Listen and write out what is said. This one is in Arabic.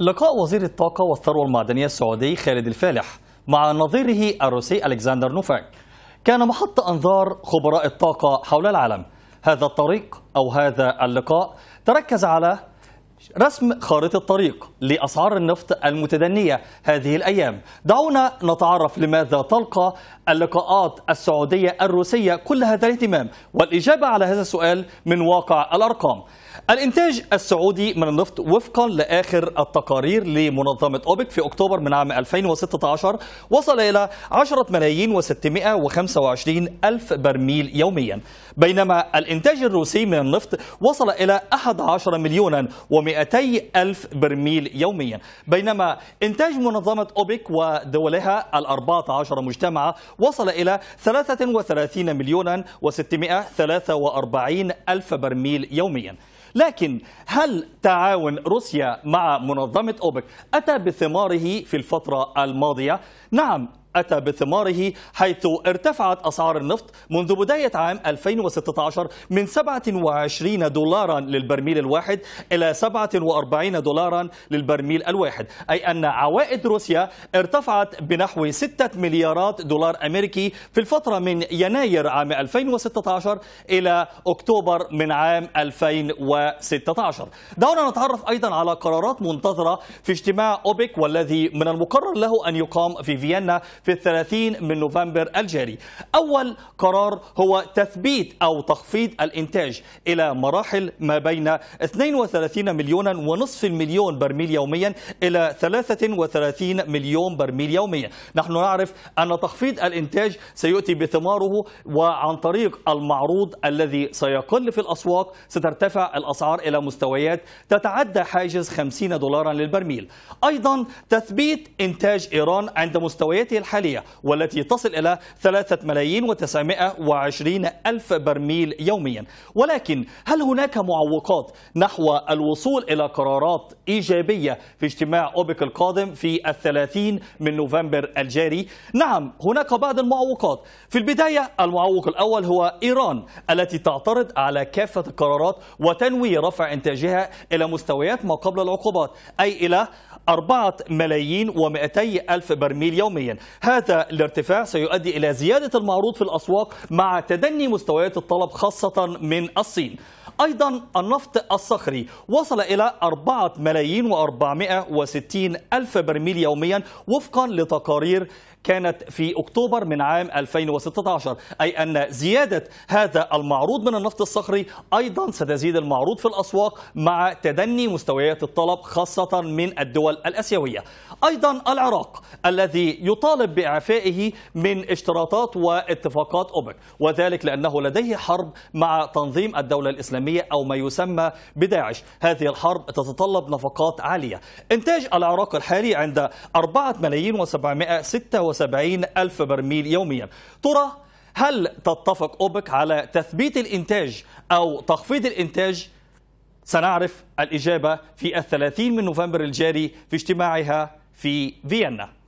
لقاء وزير الطاقة والثروة المعدنية السعودي خالد الفالح مع نظيره الروسي ألكسندر نوفاك كان محط أنظار خبراء الطاقة حول العالم هذا الطريق أو هذا اللقاء تركز على رسم خارطة طريق لأسعار النفط المتدنية هذه الأيام دعونا نتعرف لماذا تلقى اللقاءات السعودية الروسية كل هذا الاهتمام والإجابة على هذا السؤال من واقع الأرقام الإنتاج السعودي من النفط وفقا لآخر التقارير لمنظمة أوبك في أكتوبر من عام 2016 وصل إلى 10 ملايين و625 ألف برميل يوميا بينما الإنتاج الروسي من النفط وصل إلى 11 مليونا و 200 ألف برميل يوميا بينما إنتاج منظمة أوبك ودولها الأربعة عشر مجتمعة وصل إلى 33 مليون و643 ألف برميل يوميا لكن هل تعاون روسيا مع منظمة أوبك أتى بثماره في الفترة الماضية؟ نعم أتى بثماره حيث ارتفعت أسعار النفط منذ بداية عام 2016 من 27 دولارا للبرميل الواحد إلى 47 دولارا للبرميل الواحد أي أن عوائد روسيا ارتفعت بنحو 6 مليارات دولار أمريكي في الفترة من يناير عام 2016 إلى أكتوبر من عام 2016 دعونا نتعرف أيضا على قرارات منتظرة في اجتماع أوبك والذي من المقرر له أن يقام في فيينا في الثلاثين من نوفمبر الجاري أول قرار هو تثبيت أو تخفيض الإنتاج إلى مراحل ما بين 32 مليونا ونصف المليون برميل يوميا إلى 33 مليون برميل يوميا نحن نعرف أن تخفيض الإنتاج سيؤتي بثماره وعن طريق المعروض الذي سيقل في الأسواق سترتفع الأسعار إلى مستويات تتعدى حاجز 50 دولارا للبرميل أيضا تثبيت إنتاج إيران عند مستوياته الحالية الحالية والتي تصل إلى 3 ملايين و920 ألف برميل يوميا ولكن هل هناك معوقات نحو الوصول إلى قرارات إيجابية في اجتماع أوبك القادم في الثلاثين من نوفمبر الجاري نعم هناك بعض المعوقات في البداية المعوق الأول هو إيران التي تعترض على كافة القرارات وتنوي رفع إنتاجها إلى مستويات ما قبل العقوبات أي إلى أربعة ملايين ومئتي ألف برميل يوميا هذا الارتفاع سيؤدي إلى زيادة المعروض في الأسواق مع تدني مستويات الطلب خاصة من الصين أيضا النفط الصخري وصل إلى 4 ملايين و460 ألف برميل يوميا وفقا لتقارير كانت في أكتوبر من عام 2016 أي أن زيادة هذا المعروض من النفط الصخري أيضا ستزيد المعروض في الأسواق مع تدني مستويات الطلب خاصة من الدول الأسيوية أيضا العراق الذي يطالب بإعفائه من اشتراطات واتفاقات أوبك وذلك لأنه لديه حرب مع تنظيم الدولة الإسلامية الإسلامية أو ما يسمى بداعش هذه الحرب تتطلب نفقات عالية إنتاج العراق الحالي عند 4 ملايين و776 ألف برميل يوميا ترى هل تتفق أوبك على تثبيت الإنتاج أو تخفيض الإنتاج سنعرف الإجابة في الثلاثين من نوفمبر الجاري في اجتماعها في فيينا